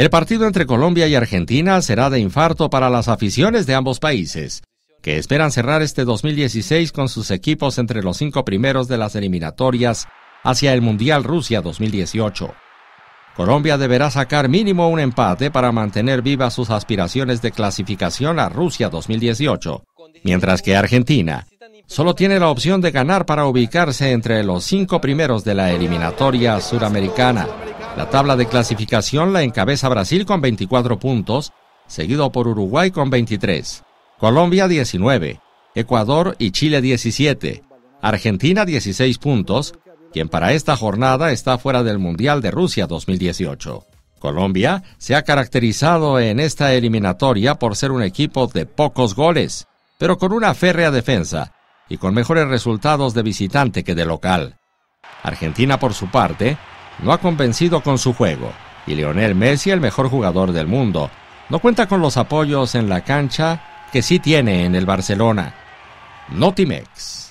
El partido entre Colombia y Argentina será de infarto para las aficiones de ambos países, que esperan cerrar este 2016 con sus equipos entre los cinco primeros de las eliminatorias hacia el Mundial Rusia 2018. Colombia deberá sacar mínimo un empate para mantener vivas sus aspiraciones de clasificación a Rusia 2018, mientras que Argentina solo tiene la opción de ganar para ubicarse entre los cinco primeros de la eliminatoria suramericana. La tabla de clasificación la encabeza Brasil con 24 puntos, seguido por Uruguay con 23, Colombia 19, Ecuador y Chile 17, Argentina 16 puntos, quien para esta jornada está fuera del Mundial de Rusia 2018. Colombia se ha caracterizado en esta eliminatoria por ser un equipo de pocos goles, pero con una férrea defensa y con mejores resultados de visitante que de local. Argentina, por su parte, no ha convencido con su juego y Lionel Messi, el mejor jugador del mundo, no cuenta con los apoyos en la cancha que sí tiene en el Barcelona. Notimex.